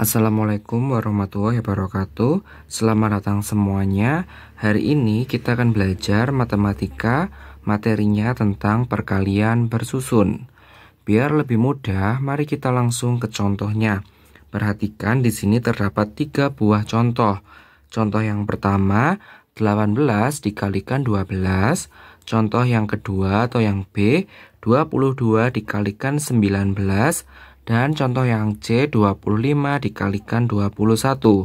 Assalamualaikum warahmatullahi wabarakatuh Selamat datang semuanya Hari ini kita akan belajar matematika Materinya tentang perkalian bersusun Biar lebih mudah, mari kita langsung ke contohnya Perhatikan di sini terdapat tiga buah contoh Contoh yang pertama 18 dikalikan 12 Contoh yang kedua atau yang B 22 dikalikan 19 dan contoh yang C 25 dikalikan 21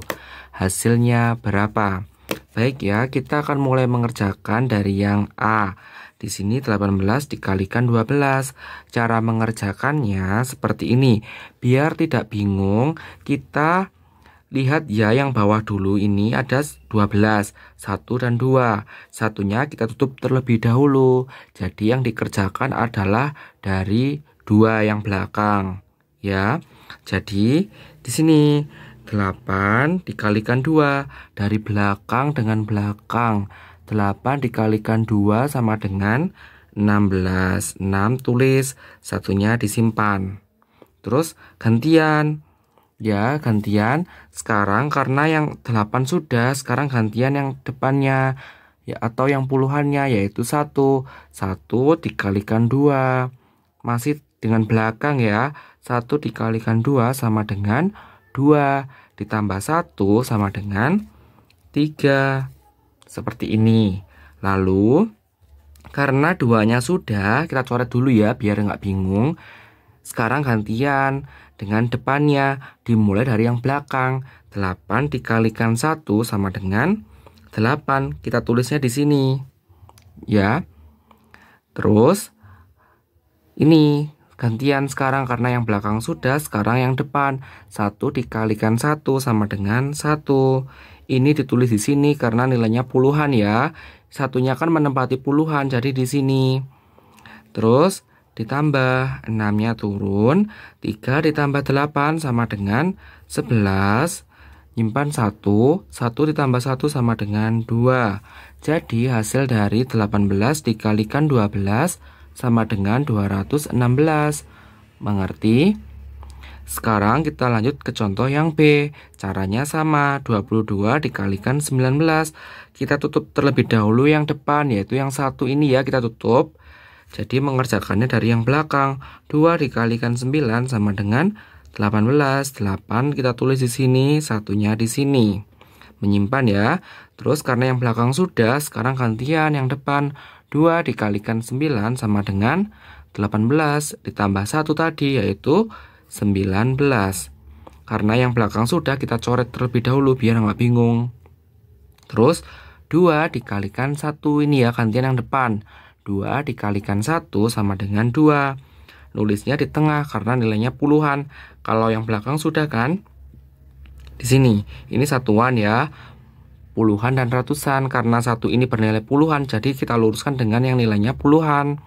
Hasilnya berapa? Baik ya, kita akan mulai mengerjakan dari yang A di sini 18 dikalikan 12. Cara mengerjakannya seperti ini. Biar tidak bingung, kita lihat ya yang bawah dulu ini ada 12, 1 dan 2. Satunya kita tutup terlebih dahulu. Jadi yang dikerjakan adalah dari 2 yang belakang ya. Jadi di sini 8 dikalikan 2 dari belakang dengan belakang. 8 dikalikan 2 sama dengan 16. 6 tulis, satunya disimpan. Terus gantian. Ya, gantian. Sekarang karena yang 8 sudah, sekarang gantian yang depannya ya atau yang puluhannya yaitu 1. 1 dikalikan 2. masih dengan belakang ya 1 dikalikan 2 sama dengan 2 ditambah 1 sama dengan 3 seperti ini lalu karena duanya sudah kita coret dulu ya biar nggak bingung sekarang gantian dengan depannya dimulai dari yang belakang 8 dikalikan 1 sama dengan 8 kita tulisnya di sini ya terus ini Gantian sekarang karena yang belakang sudah, sekarang yang depan. satu dikalikan satu sama dengan satu Ini ditulis di sini karena nilainya puluhan ya. Satunya kan menempati puluhan, jadi di sini. Terus ditambah 6-nya turun. 3 ditambah 8 sama dengan 11. Nyimpan 1, 1 ditambah 1 sama dengan 2. Jadi hasil dari 18 dikalikan 12 sama dengan 216. Mengerti? Sekarang kita lanjut ke contoh yang B. Caranya sama, 22 dikalikan 19. Kita tutup terlebih dahulu yang depan, yaitu yang satu ini ya, kita tutup. Jadi mengerjakannya dari yang belakang. 2 dikalikan 9 sama dengan 18. 8 kita tulis di sini, satunya di sini. Menyimpan ya. Terus karena yang belakang sudah, sekarang gantian yang depan. 2 dikalikan 9 sama dengan 18 ditambah 1 tadi yaitu 19. Karena yang belakang sudah kita coret terlebih dahulu biar nggak bingung. Terus 2 dikalikan 1 ini ya gantian yang depan. 2 dikalikan 1 sama dengan 2. Nulisnya di tengah karena nilainya puluhan. Kalau yang belakang sudah kan? Di sini, ini satuan ya puluhan dan ratusan karena satu ini bernilai puluhan jadi kita luruskan dengan yang nilainya puluhan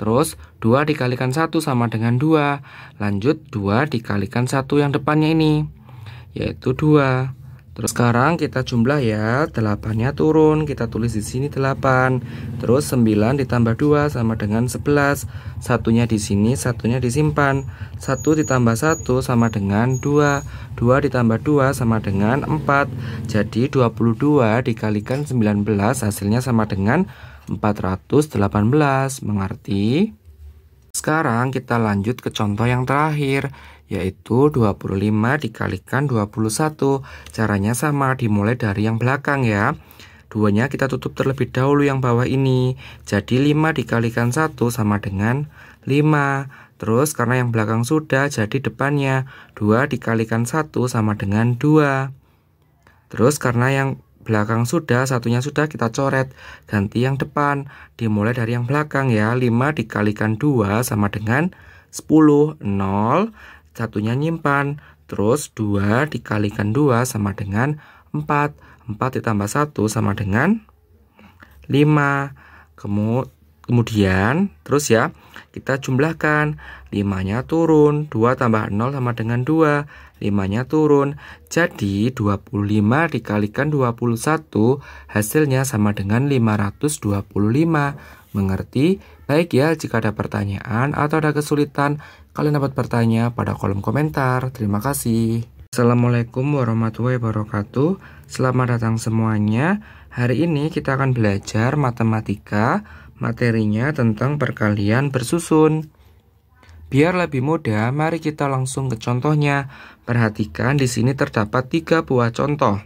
terus dua dikalikan satu sama dengan dua. lanjut dua dikalikan satu yang depannya ini yaitu dua. Terus sekarang kita jumlah ya, 8-nya turun, kita tulis di sini 8. Terus 9 ditambah 2 sama dengan 11. Satunya di sini, satunya disimpan. 1 ditambah 1 sama dengan 2. 2 ditambah 2 sama dengan 4. Jadi 22 dikalikan 19 hasilnya sama dengan 418. Mengerti? Sekarang kita lanjut ke contoh yang terakhir, yaitu 25 dikalikan 21. Caranya sama, dimulai dari yang belakang ya. Duanya kita tutup terlebih dahulu yang bawah ini. Jadi 5 dikalikan 1 sama dengan 5. Terus karena yang belakang sudah, jadi depannya 2 dikalikan 1 sama dengan 2. Terus karena yang belakang sudah, satunya sudah kita coret. Ganti yang depan, dimulai dari yang belakang ya. 5 dikalikan 2 sama dengan 10, 0, satunya nyimpan. Terus 2 dikalikan 2 sama dengan 4. 4 ditambah 1 sama dengan 5. kemudian terus ya kita jumlahkan 5 nya turun 2 tambah 0 sama dengan 2 5-nya turun. Jadi 25 dikalikan 21 hasilnya sama dengan 525. Mengerti? Baik ya, jika ada pertanyaan atau ada kesulitan, kalian dapat bertanya pada kolom komentar. Terima kasih. Assalamualaikum warahmatullahi wabarakatuh. Selamat datang semuanya. Hari ini kita akan belajar matematika, materinya tentang perkalian bersusun. Biar lebih mudah, mari kita langsung ke contohnya. Perhatikan di sini terdapat tiga buah contoh.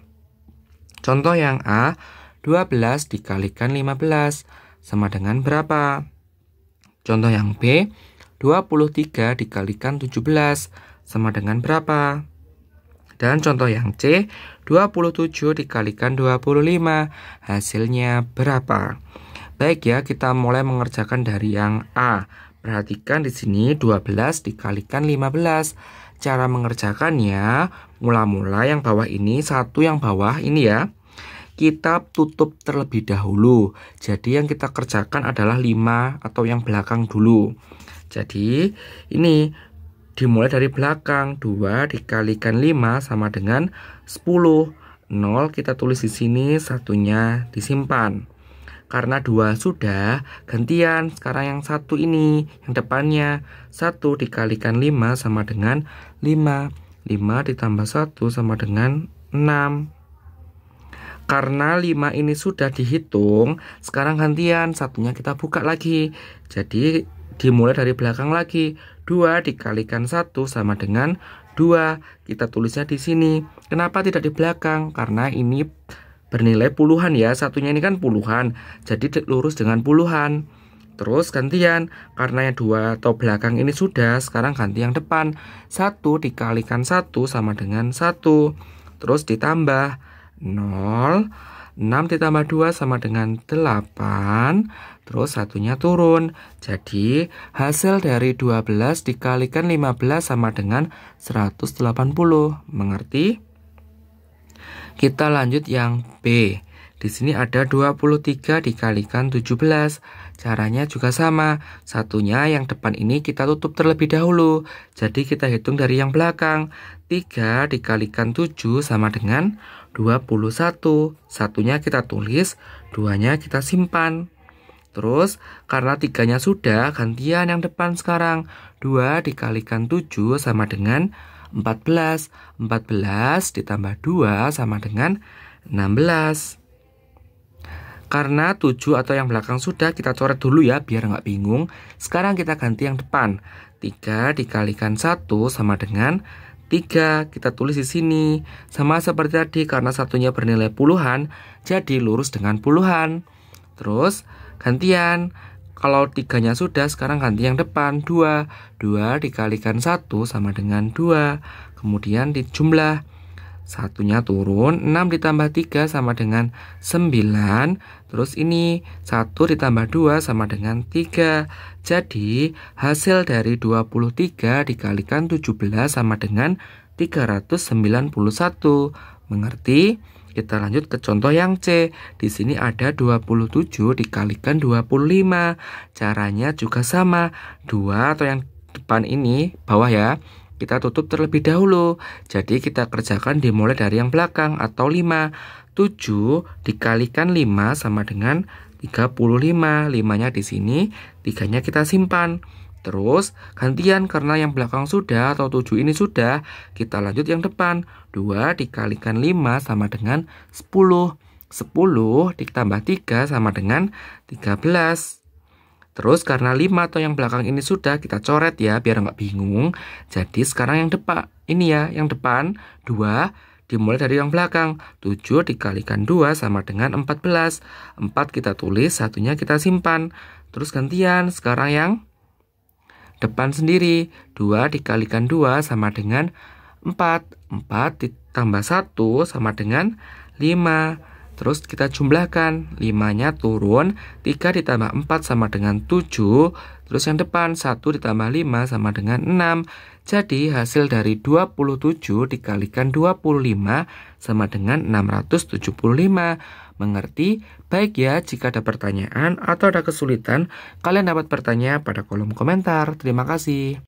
Contoh yang A, 12 dikalikan 15 sama dengan berapa? Contoh yang B, 23 dikalikan 17 sama dengan berapa? Dan contoh yang C, 27 dikalikan 25 hasilnya berapa? Baik ya, kita mulai mengerjakan dari yang A. Perhatikan di sini 12 dikalikan 15. Cara mengerjakannya, mula-mula yang bawah ini, satu yang bawah ini ya. Kita tutup terlebih dahulu. Jadi yang kita kerjakan adalah 5 atau yang belakang dulu. Jadi ini dimulai dari belakang 2 dikalikan 5 sama dengan 10 0 kita tulis di sini satunya disimpan karena dua sudah, gantian sekarang yang satu ini, yang depannya. Satu dikalikan 5 sama dengan 5. 5 ditambah 1 sama dengan 6. Karena 5 ini sudah dihitung, sekarang gantian, satunya kita buka lagi. Jadi dimulai dari belakang lagi. 2 dikalikan 1 sama dengan 2. Kita tulisnya di sini. Kenapa tidak di belakang? Karena ini bernilai puluhan ya, satunya ini kan puluhan, jadi lurus dengan puluhan. Terus gantian, karena yang dua atau belakang ini sudah, sekarang ganti yang depan. Satu dikalikan satu sama dengan satu. Terus ditambah 0, 6 ditambah 2 sama dengan 8 Terus satunya turun Jadi hasil dari 12 dikalikan 15 sama dengan 180 Mengerti? Kita lanjut yang B. Di sini ada 23 dikalikan 17. Caranya juga sama. Satunya yang depan ini kita tutup terlebih dahulu. Jadi kita hitung dari yang belakang. 3 dikalikan 7 sama dengan 21. Satunya kita tulis, duanya kita simpan. Terus karena tiganya sudah, gantian yang depan sekarang. 2 dikalikan 7 sama dengan 14. 14 ditambah 2 sama dengan 16. Karena 7 atau yang belakang sudah kita coret dulu ya biar nggak bingung. Sekarang kita ganti yang depan. 3 dikalikan 1 sama dengan 3. Kita tulis di sini. Sama seperti tadi karena satunya bernilai puluhan jadi lurus dengan puluhan. Terus gantian kalau tiganya sudah, sekarang ganti yang depan 2. 2 dikalikan 1 sama dengan 2. Kemudian dijumlah. Satunya turun, 6 ditambah 3 sama dengan 9. Terus ini 1 ditambah 2 sama dengan 3. Jadi hasil dari 23 dikalikan 17 sama dengan 391. Mengerti? Kita lanjut ke contoh yang C. Di sini ada 27 dikalikan 25. Caranya juga sama. 2 atau yang depan ini, bawah ya. Kita tutup terlebih dahulu. Jadi kita kerjakan dimulai dari yang belakang atau 5. 7 dikalikan 5 sama dengan 35. 5-nya di sini, 3-nya kita simpan. Terus, gantian karena yang belakang sudah atau 7 ini sudah, kita lanjut yang depan. 2 dikalikan 5 sama dengan 10. 10 ditambah 3 sama dengan 13. Terus karena 5 atau yang belakang ini sudah kita coret ya biar nggak bingung. Jadi sekarang yang depan ini ya, yang depan 2 dimulai dari yang belakang. 7 dikalikan 2 sama dengan 14. 4 kita tulis, satunya kita simpan. Terus gantian sekarang yang Depan sendiri 2 dikalikan 2 sama dengan 4. 4 ditambah 1 sama dengan 5. Terus kita jumlahkan 5-nya turun 3 ditambah 4 sama dengan 7 Terus yang depan 1 ditambah 5 sama dengan 6 Jadi hasil dari 27 dikalikan 25 sama dengan 675 mengerti. Baik ya, jika ada pertanyaan atau ada kesulitan, kalian dapat bertanya pada kolom komentar. Terima kasih.